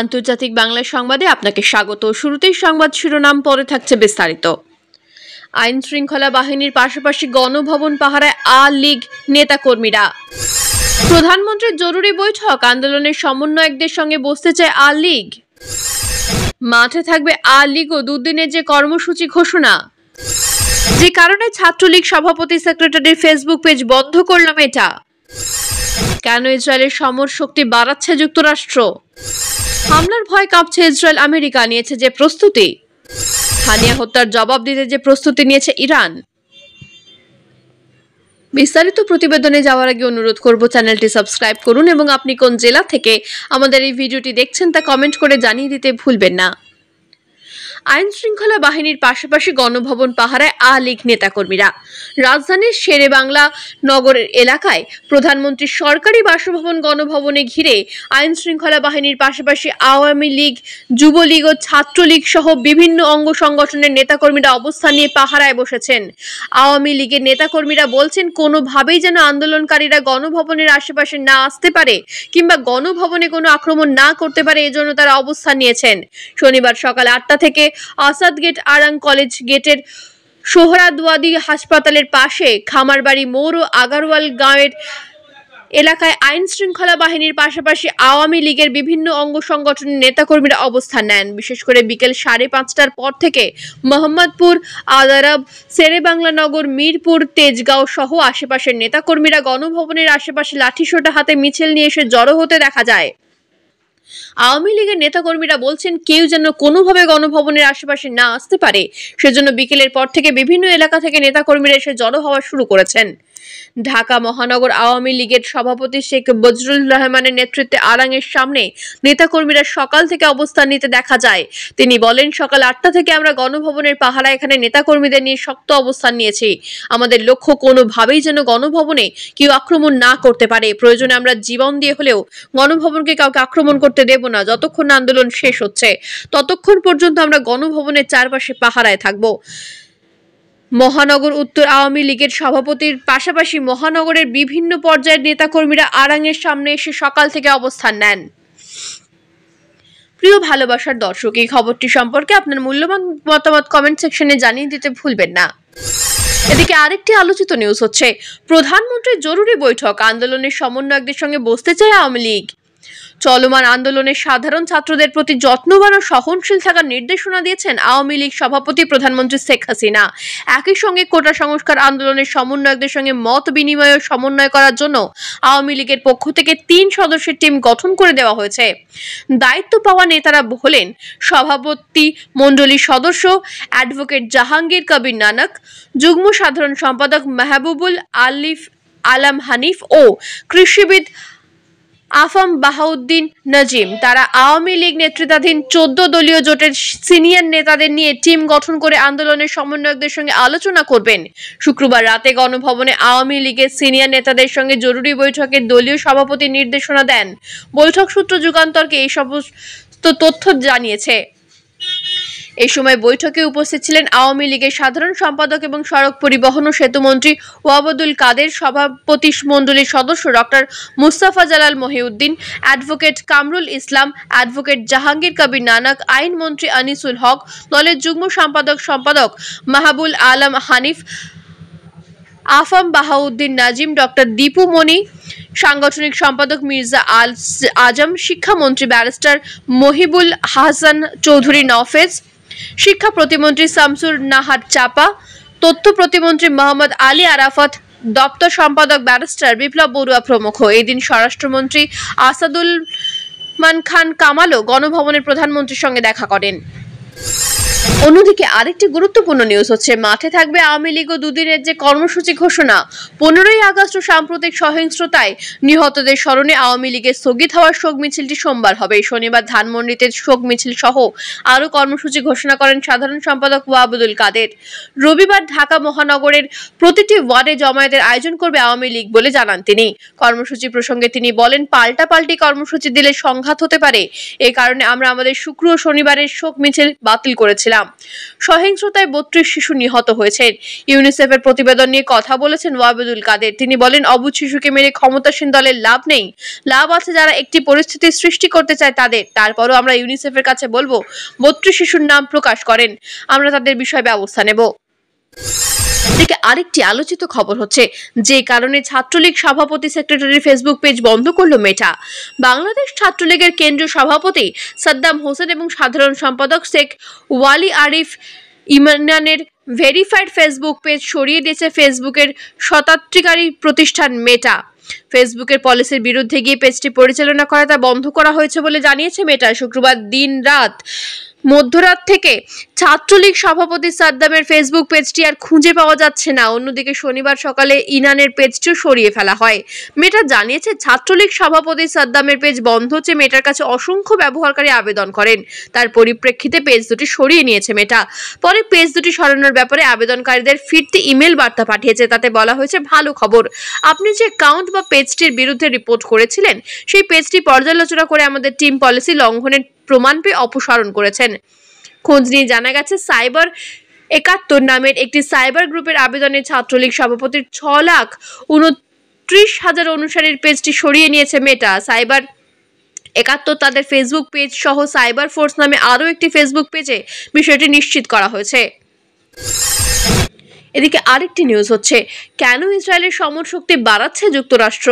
আন্তর্জাতিক বাংলা সংবাদে আপনাকে স্বাগত শুরুতেই সংবাদ শিরোনাম পরে থাকছে বিস্তারিত আইন শৃঙ্খলা বাহিনীর পাশাপাশি গণভবন পাহারায় আ লীগ নেতাকর্মীরা প্রধানমন্ত্রীর জরুরি বৈঠক আন্দোলনের সমন্বয়কদের সঙ্গে বসতে চায় আ লীগ মাঠে থাকবে আ লীগ ও দুদিনের যে কর্মসূচি ঘোষণা যে কারণে ছাত্রলীগ সভাপতি সেক্রেটারির ফেসবুক পেজ বন্ধ করলাম এটা কেন ইসরায়েলের সমর শক্তি বাড়াচ্ছে যুক্তরাষ্ট্র হামলার ভয় কাঁপছে ইসরায়েল আমেরিকা নিয়েছে যে প্রস্তুতি হানিয়া হত্যার জবাব দিতে যে প্রস্তুতি নিয়েছে ইরান বিস্তারিত প্রতিবেদনে যাওয়ার আগে অনুরোধ করব চ্যানেলটি সাবস্ক্রাইব করুন এবং আপনি কোন জেলা থেকে আমাদের এই ভিডিওটি দেখছেন তা কমেন্ট করে জানিয়ে দিতে ভুলবেন না আইন শৃঙ্খলা বাহিনীর পাশাপাশি গণভবন পাহারায় আ নেতাকর্মীরা রাজধানীর শেরে বাংলা নগরের এলাকায় প্রধানমন্ত্রীর সরকারি বাসভবন গণভবনে ঘিরে আইন শৃঙ্খলা বাহিনীর পাশাপাশি আওয়ামী লীগ যুবলীগ ও ছাত্রলীগ সহ বিভিন্ন অঙ্গ সংগঠনের নেতাকর্মীরা অবস্থান নিয়ে পাহারায় বসেছেন আওয়ামী লীগের নেতাকর্মীরা বলছেন কোনোভাবেই যেন আন্দোলনকারীরা গণভবনের আশেপাশে না আসতে পারে কিংবা গণভবনে কোনো আক্রমণ না করতে পারে এজন্য তারা অবস্থান নিয়েছেন শনিবার সকাল আটটা থেকে আসাদ গেট আরাং কলেজ গেটের সোহরাদওয়াদি হাসপাতালের পাশে খামারবাড়ি মোর ও আগারওয়াল গাঁয়ের এলাকায় আইন শৃঙ্খলা বাহিনীর পাশাপাশি আওয়ামী লীগের বিভিন্ন অঙ্গ সংগঠনের নেতাকর্মীরা অবস্থান নেন বিশেষ করে বিকেল সাড়ে পাঁচটার পর থেকে মোহাম্মদপুর আদারাব বাংলানগর মিরপুর তেজগাঁও সহ আশেপাশের নেতাকর্মীরা গণভবনের আশেপাশে লাঠিসোটা হাতে মিছিল নিয়ে এসে জড়ো হতে দেখা যায় আওয়ামী লীগের নেতাকর্মীরা বলছেন কেউ যেন কোনোভাবে গণভবনের আশেপাশে না আসতে পারে সেজন্য বিকেলের পর থেকে বিভিন্ন এলাকা থেকে নেতাকর্মীরা এসে জড়ো হওয়া শুরু করেছেন ঢাকা মহানগর আওয়ামী লীগের সভাপতি শেখ বজরুল রহমানের নেতৃত্বে আরাংয়ের সামনে নেতাকর্মীরা সকাল থেকে অবস্থান নিতে দেখা যায় তিনি বলেন সকাল আটটা থেকে আমরা গণভবনের পাহারা এখানে নেতাকর্মীদের নিয়ে শক্ত অবস্থান নিয়েছি আমাদের লক্ষ্য কোনোভাবেই যেন গণভবনে কেউ আক্রমণ না করতে পারে প্রয়োজনে আমরা জীবন দিয়ে হলেও গণভবনকে কাউকে আক্রমণ করতে দেব না যতক্ষণ আন্দোলন শেষ হচ্ছে ততক্ষণ পর্যন্ত আমরা গণভবনের চারপাশে পাহারায় থাকবো মহানগর উত্তর আওয়ামী লীগের সভাপতির পাশাপাশি মহানগরের বিভিন্ন পর্যায়ের নেতাকর্মীরা আরাঙের সামনে এসে সকাল থেকে অবস্থান নেন প্রিয় ভালোবাসার দর্শক এই খবরটি সম্পর্কে আপনার মূল্যবান মতামত কমেন্ট সেকশনে জানিয়ে দিতে ভুলবেন না এদিকে আরেকটি আলোচিত নিউজ হচ্ছে প্রধানমন্ত্রীর জরুরি বৈঠক আন্দোলনের সমন্বয়কদের সঙ্গে বসতে চায় আওয়ামী লীগ চলমান আন্দোলনে সাধারণ ছাত্রদের প্রতি যত্নবান ও সহনশীল থাকার নির্দেশনা দিয়েছেন আওয়ামী লীগ সভাপতি প্রধানমন্ত্রী শেখ হাসিনা একই সঙ্গে কোটা সংস্কার আন্দোলনের সমন্বয়কদের সঙ্গে মত বিনিময় ও সমন্বয় করার জন্য আওয়ামী লীগের পক্ষ থেকে তিন সদস্যের টিম গঠন করে দেওয়া হয়েছে দায়িত্ব পাওয়া নেতারা হলেন সভাপতি মণ্ডলীর সদস্য অ্যাডভোকেট জাহাঙ্গীর কবির নানক যুগ্ম সাধারণ সম্পাদক মাহবুবুল আলিফ আলাম হানিফ ও কৃষিবিদ আফাম বাহাউদ্দিন নজিম তারা আওয়ামী লীগ নেতৃত্বাধীন চোদ্দ দলীয় জোটের সিনিয়র নেতাদের নিয়ে টিম গঠন করে আন্দোলনের সমন্বয়কদের সঙ্গে আলোচনা করবেন শুক্রবার রাতে গণভবনে আওয়ামী লীগের সিনিয়র নেতাদের সঙ্গে জরুরি বৈঠকে দলীয় সভাপতি নির্দেশনা দেন বৈঠক সূত্র যুগান্তরকে এই সমস্ত তথ্য জানিয়েছে এ সময় বৈঠকে উপস্থিত ছিলেন আওয়ামী লীগের সাধারণ সম্পাদক এবং সড়ক পরিবহন ও সেতুমন্ত্রী ওয়াবদুল কাদের সভাপতি মণ্ডলীর সদস্য doctor Mustafa Jalal Mohiuddin advocate Kamrul Islam advocate Jahangir Kabir Nanak আইনমন্ত্রী আনিসুল হক দলের যুগ্ম সম্পাদক সম্পাদক মাহবুল আলম হানিফ আফাম বাহাউদ্দিন নাজিম ডক্টর দীপু মনি সাংগঠনিক সম্পাদক মির্জা আল আজম শিক্ষামন্ত্রী ব্যারিস্টার মহিবুল হাসান চৌধুরী নফেজ শিক্ষা প্রতিমন্ত্রী শামসুর নাহার চাপা তথ্য প্রতিমন্ত্রী মোহাম্মদ আলী আরাফত দপ্তর সম্পাদক ব্যারিস্টার বিপ্লব বড়ুয়া প্রমুখ এদিন স্বরাষ্ট্রমন্ত্রী আসাদুল মান খান কামালও গণভবনের প্রধানমন্ত্রীর সঙ্গে দেখা করেন অন্যদিকে আরেকটি গুরুত্বপূর্ণ নিউজ হচ্ছে মাঠে থাকবে আওয়ামী লীগ ও দুদিনের যে কর্মসূচি ঘোষণা পনেরোই আগস্ট ও সাম্প্রতিক সহিংসতায় নিহতদের স্মরণে আওয়ামী লীগের স্থগিত হওয়ার শোক মিছিলটি সোমবার হবে শনিবার ধানমন্ডিতে শোক মিছিল সহ আরও কর্মসূচি ঘোষণা করেন সাধারণ সম্পাদক ওয়াবুদুল কাদের রবিবার ঢাকা মহানগরের প্রতিটি ওয়ার্ডে জমায়েতের আয়োজন করবে আওয়ামী লীগ বলে জানান তিনি কর্মসূচি প্রসঙ্গে তিনি বলেন পাল্টাপাল্টি কর্মসূচি দিলে সংঘাত হতে পারে এ কারণে আমরা আমাদের শুক্র ও শনিবারের শোক মিছিল বাতিল করেছিলাম ছিলাম সহিংসতায় বত্রিশ শিশু নিহত হয়েছেন ইউনিসেফের প্রতিবেদন নিয়ে কথা বলেছেন ওয়াবেদুল কাদের তিনি বলেন অবুধ শিশুকে মেরে ক্ষমতাসীন দলের লাভ নেই লাভ আছে যারা একটি পরিস্থিতির সৃষ্টি করতে চায় তাদের তারপরও আমরা ইউনিসেফের কাছে বলবো বত্রিশ শিশুর নাম প্রকাশ করেন আমরা তাদের বিষয়ে ব্যবস্থা নেব অন্যদিকে আরেকটি আলোচিত খবর হচ্ছে যে কারণে ছাত্রলীগ সভাপতি সেক্রেটারির ফেসবুক পেজ বন্ধ করল মেটা বাংলাদেশ ছাত্রলীগের কেন্দ্রীয় সভাপতি সাদ্দাম হোসেন এবং সাধারণ সম্পাদক শেখ ওয়ালি আরিফ ইমরানের ভেরিফাইড ফেসবুক পেজ সরিয়ে দিয়েছে ফেসবুকের শতাত্রিকারী প্রতিষ্ঠান মেটা ফেসবুকের পলিসির বিরুদ্ধে গিয়ে পেজটি পরিচালনা করা তা বন্ধ করা হয়েছে বলে জানিয়েছে মেটা শুক্রবার দিন রাত মধ্যরাত থেকে ছাত্রলীগ সভাপতি সাদ্দামের ফেসবুক পেজটি আর খুঁজে পাওয়া যাচ্ছে না অন্যদিকে শনিবার সকালে ইনানের পেজটিও সরিয়ে ফেলা হয় মেয়েটা জানিয়েছে ছাত্রলীগ সভাপতি সাদ্দামের পেজ বন্ধ হচ্ছে মেয়েটার কাছে অসংখ্য ব্যবহারকারী আবেদন করেন তার পরিপ্রেক্ষিতে পেজ দুটি সরিয়ে নিয়েছে মেয়েটা পরে পেজ দুটি সরানোর ব্যাপারে আবেদনকারীদের ফিরতি ইমেল বার্তা পাঠিয়েছে তাতে বলা হয়েছে ভালো খবর আপনি যে অ্যাকাউন্ট বা পেজটির বিরুদ্ধে রিপোর্ট করেছিলেন সেই পেজটি পর্যালোচনা করে আমাদের টিম পলিসি লঙ্ঘনের প্রমাণ পেয়ে অপসারণ করেছেন খোঁজ নিয়ে জানা গেছে সাইবার একাত্তর নামের একটি সাইবার গ্রুপের আবেদনে ছাত্রলীগ সভাপতির ছ লাখ উনত্রিশ হাজার অনুসারীর পেজটি সরিয়ে নিয়েছে মেটা সাইবার একাত্তর তাদের ফেসবুক পেজ সহ সাইবার ফোর্স নামে আরও একটি ফেসবুক পেজে বিষয়টি নিশ্চিত করা হয়েছে এদিকে আরেকটি নিউজ হচ্ছে কেন ইসরায়েলের সমর শক্তি বাড়াচ্ছে যুক্তরাষ্ট্র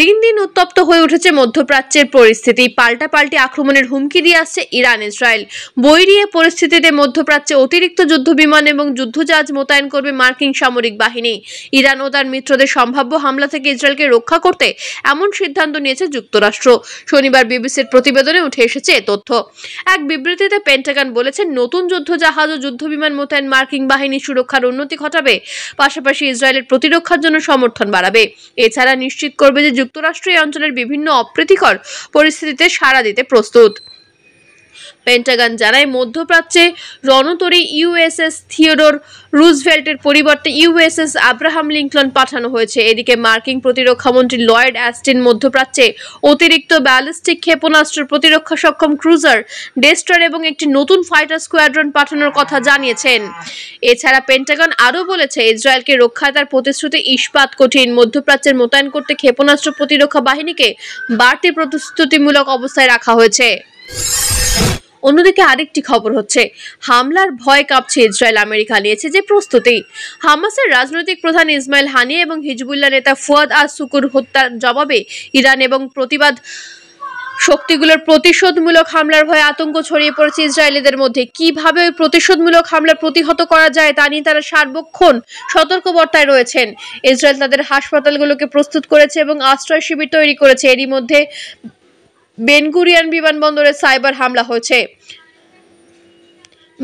দিন দিন উত্তপ্ত হয়ে উঠেছে মধ্যপ্রাচ্যের পরিস্থিতি পাল্টাপাল্টি আক্রমণের হুমকি দিয়ে আসছে ইরান ইসরায়েল বৈরিয়ে পরিস্থিতিতে মধ্যপ্রাচ্যে অতিরিক্ত যুদ্ধ বিমান এবং যুদ্ধজাহাজ মোতায়েন করবে মার্কিন সামরিক বাহিনী ইরান ও তার মিত্রদের সম্ভাব্য হামলা থেকে ইসরায়েলকে রক্ষা করতে এমন সিদ্ধান্ত নিয়েছে যুক্তরাষ্ট্র শনিবার বিবিসির প্রতিবেদনে উঠে এসেছে এ তথ্য এক বিবৃতিতে পেন্টাগান বলেছে নতুন যুদ্ধজাহাজ ও যুদ্ধ বিমান মোতায়েন মার্কিন বাহিনী সুরক্ষার উন্নতি ঘটে ঘটাবে পাশাপাশি ইসরায়েলের প্রতিরক্ষার জন্য সমর্থন বাড়াবে এছাড়া নিশ্চিত করবে যে যুক্তরাষ্ট্র এই অঞ্চলের বিভিন্ন অপ্রীতিকর পরিস্থিতিতে সাড়া দিতে প্রস্তুত পেন্টাগন জানায় মধ্যপ্রাচ্যে রণতরী ইউএসএস থিওডোর রুজভেল্টের পরিবর্তে ইউএসএস আব্রাহাম লিঙ্কলন পাঠানো হয়েছে এদিকে মার্কিন প্রতিরক্ষামন্ত্রী লয়েড অ্যাস্টিন মধ্যপ্রাচ্যে অতিরিক্ত ব্যালিস্টিক ক্ষেপণাস্ত্র প্রতিরক্ষা সক্ষম ক্রুজার ডেস্টার এবং একটি নতুন ফাইটার স্কোয়াড্রন পাঠানোর কথা জানিয়েছেন এছাড়া পেন্টাগন আরও বলেছে ইসরায়েলকে রক্ষায় তার প্রতিশ্রুতি ইস্পাত কঠিন মধ্যপ্রাচ্যের মোতায়েন করতে ক্ষেপণাস্ত্র প্রতিরক্ষা বাহিনীকে বাড়তি প্রতিশ্রুতিমূলক অবস্থায় রাখা হয়েছে অন্যদিকে আরেকটি খবর হচ্ছে হামলার ভয় কাঁপছে ইসরায়েল আমেরিকা নিয়েছে যে প্রস্তুতি হামাসের রাজনৈতিক প্রধান ইসমাইল হানিয়া এবং হিজবুল্লাহ নেতা ফুয়াদ আর সুকুর হত্যার জবাবে ইরান এবং প্রতিবাদ শক্তিগুলোর প্রতিশোধমূলক হামলার ভয়ে আতঙ্ক ছড়িয়ে পড়েছে ইসরায়েলিদের মধ্যে কিভাবে ওই প্রতিশোধমূলক হামলা প্রতিহত করা যায় তা নিয়ে তারা সার্বক্ষণ সতর্কবর্তায় রয়েছেন ইসরায়েল তাদের হাসপাতালগুলোকে প্রস্তুত করেছে এবং আশ্রয় শিবির তৈরি করেছে এরই মধ্যে বেনগুরিয়ান বিমানবন্দরে সাইবার হামলা হয়েছে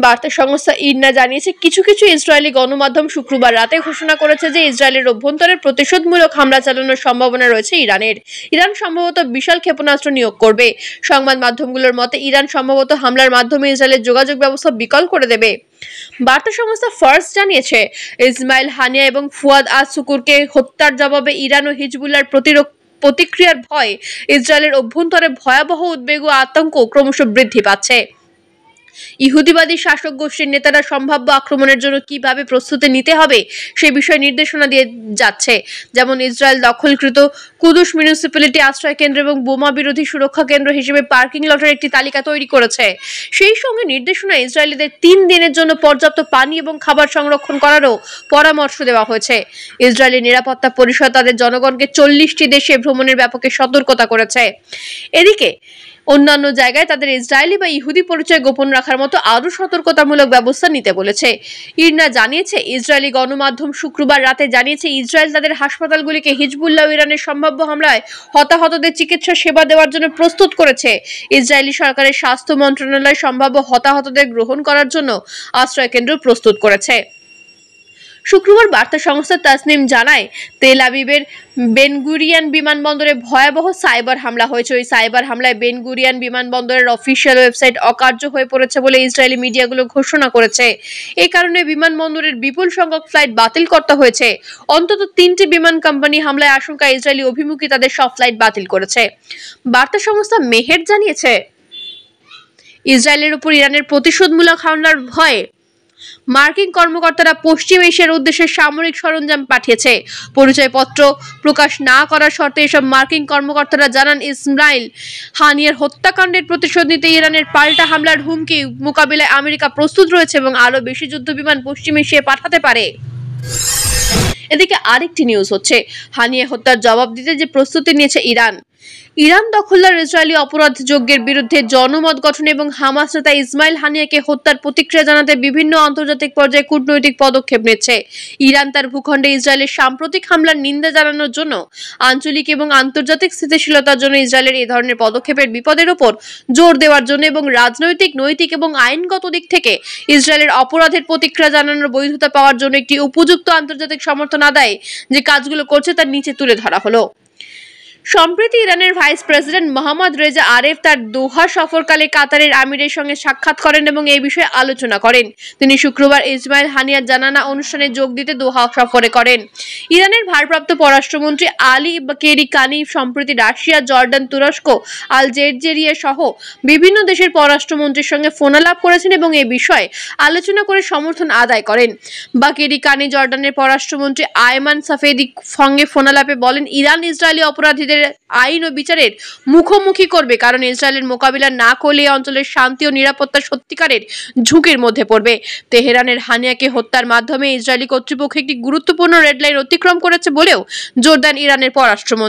বার্তা সংস্থা ইন্না জানিয়েছে কিছু কিছু ইসরায়েলি গণমাধ্যম শুক্রবার রাতে ঘোষণা করেছে যে ইসরায়েলের অভ্যন্তরে প্রতিশোধমূলক হামলা চালানোর সম্ভাবনা রয়েছে ইরানের ইরান সম্ভবত বিশাল ক্ষেপণাস্ত্র নিয়োগ করবে সংবাদ মাধ্যমগুলোর মতে ইরান সম্ভবত হামলার মাধ্যমে ইসরায়েলের যোগাযোগ ব্যবস্থা বিকল করে দেবে বার্তা সংস্থা ফার্স জানিয়েছে ইসমাইল হানিয়া এবং ফুয়াদ আজ সুকুরকে হত্যার জবাবে ইরান ও হিজবুল্লার প্রতিরক্ষা প্রতিক্রিয়ার ভয়ে ইসরায়েলের অভ্যন্তরে ভয়াবহ উদ্বেগ ও আতঙ্ক ক্রমশ বৃদ্ধি পাচ্ছে ইহুদিবাদী শাসক গোষ্ঠীর নেতারা সম্ভাব্য আক্রমণের জন্য কিভাবে প্রস্তুতি নিতে হবে সে বিষয়ে নির্দেশনা দিয়ে যাচ্ছে যেমন ইসরায়েল দখলকৃত কুদুস মিউনিসিপ্যালিটি আশ্রয় কেন্দ্র এবং বোমা বিরোধী সুরক্ষা কেন্দ্র হিসেবে পার্কিং লটের একটি তালিকা তৈরি করেছে সেই সঙ্গে নির্দেশনা ইসরায়েলিদের তিন দিনের জন্য পর্যাপ্ত পানি এবং খাবার সংরক্ষণ করারও পরামর্শ দেওয়া হয়েছে ইসরায়েলের নিরাপত্তা পরিষদ তাদের জনগণকে চল্লিশটি দেশে ভ্রমণের ব্যাপকে সতর্কতা করেছে এদিকে অন্যান্য জায়গায় তাদের ইসরায়েলি বা ইহুদি পরিচয় গোপন রাখার মতো আরও সতর্কতামূলক ব্যবস্থা নিতে বলেছে ইরনা জানিয়েছে ইসরায়েলি গণমাধ্যম শুক্রবার রাতে জানিয়েছে ইসরায়েল তাদের হাসপাতালগুলিকে হিজবুল্লাহ ইরানের সম্ভাব্য হামলায় হতাহতদের চিকিৎসা সেবা দেওয়ার জন্য প্রস্তুত করেছে ইসরায়েলি সরকারের স্বাস্থ্য মন্ত্রণালয় সম্ভাব্য হতাহতদের গ্রহণ করার জন্য আশ্রয় কেন্দ্র প্রস্তুত করেছে শুক্রবার বার্তা সংস্থা তাসনিম জানায় তেল আবিবের বেনগুরিয়ান বিমানবন্দরে ভয়াবহ সাইবার হামলা হয়েছে ওই সাইবার হামলায় বেনগুরিয়ান বিমানবন্দরের অফিসিয়াল ওয়েবসাইট অকার্য হয়ে পড়েছে বলে ইসরায়েলি মিডিয়াগুলো ঘোষণা করেছে এ কারণে বিমানবন্দরের বিপুল সংখ্যক ফ্লাইট বাতিল করতে হয়েছে অন্তত তিনটি বিমান কোম্পানি হামলায় আশঙ্কা ইসরায়েলি অভিমুখী তাদের সব ফ্লাইট বাতিল করেছে বার্তা সংস্থা মেহের জানিয়েছে ইসরায়েলের উপর ইরানের প্রতিশোধমূলক হামলার ভয়ে মার্কিন কর্মকর্তারা পশ্চিম এশিয়ার উদ্দেশ্যে সামরিক সরঞ্জাম পাঠিয়েছে পরিচয়পত্র প্রকাশ না করার শর্তে এসব মার্কিন কর্মকর্তারা জানান ইসরায়েল হানিয়ার হত্যাকাণ্ডের প্রতিশোধ নিতে ইরানের পাল্টা হামলার হুমকি মোকাবিলায় আমেরিকা প্রস্তুত রয়েছে এবং আরও বেশি যুদ্ধবিমান পশ্চিম এশিয়ায় পাঠাতে পারে এদিকে আরেকটি নিউজ হচ্ছে হানিয়া হত্যার জবাব দিতে যে প্রস্তুতি নিয়েছে ইরান ইরান দখলদার ইসরায়েলি অপরাধ যজ্ঞের বিরুদ্ধে জনমত গঠন এবং হামাস নেতা ইসমাইল হানিয়াকে হত্যার প্রতিক্রিয়া জানাতে বিভিন্ন আন্তর্জাতিক পর্যায়ে কূটনৈতিক পদক্ষেপ নিচ্ছে ইরান তার ভূখণ্ডে ইসরায়েলের সাম্প্রতিক হামলার নিন্দা জানানোর জন্য আঞ্চলিক এবং আন্তর্জাতিক স্থিতিশীলতার জন্য ইসরায়েলের এই ধরনের পদক্ষেপের বিপদের ওপর জোর দেওয়ার জন্য এবং রাজনৈতিক নৈতিক এবং আইনগত দিক থেকে ইসরায়েলের অপরাধের প্রতিক্রিয়া জানানোর বৈধতা পাওয়ার জন্য একটি উপযুক্ত আন্তর্জাতিক সমর্থন আদায়ে যে কাজগুলো করছে তার নিচে তুলে ধরা হলো সম্প্রতি ইরানের vice president Mohammad Reza Aref তার দোহা সফরকালে কাতারের আমিরের সঙ্গে সাক্ষাৎ করেন এবং এই বিষয়ে আলোচনা করেন তিনি শুক্রবার ইসমাইল হানিয়া জানানা অনুষ্ঠানে যোগ দিতে দোহা সফরে করেন ইরানের ভারপ্রাপ্ত পররাষ্ট্রমন্ত্রী আলী কেরি কানি সম্প্রতি রাশিয়া জর্ডান তুরস্ক আল জেরজেরিয়া সহ বিভিন্ন দেশের পররাষ্ট্রমন্ত্রীর সঙ্গে ফোনালাপ করেছেন এবং এ বিষয়ে আলোচনা করে সমর্থন আদায় করেন বাকেরি কানি জর্ডানের পররাষ্ট্রমন্ত্রী আয়মান সাফেদি সঙ্গে ফোনালাপে বলেন ইরান ইসরায়েলি অপরাধীদের বিদ্রোহীদের আইন ও বিচারের মুখোমুখি করবে কারণ ইসরায়েলের মোকাবিলা না করলে অঞ্চলের শান্তি ও নিরাপত্তা সত্যিকারের ঝুঁকির মধ্যে পড়বে তেহরানের হানিয়াকে হত্যার মাধ্যমে ইসরায়েলি কর্তৃপক্ষ একটি গুরুত্বপূর্ণ রেডলাইন অতিক্রম করেছে বলেও জোরদান ইরানের পররাষ্ট্রমন্ত্রী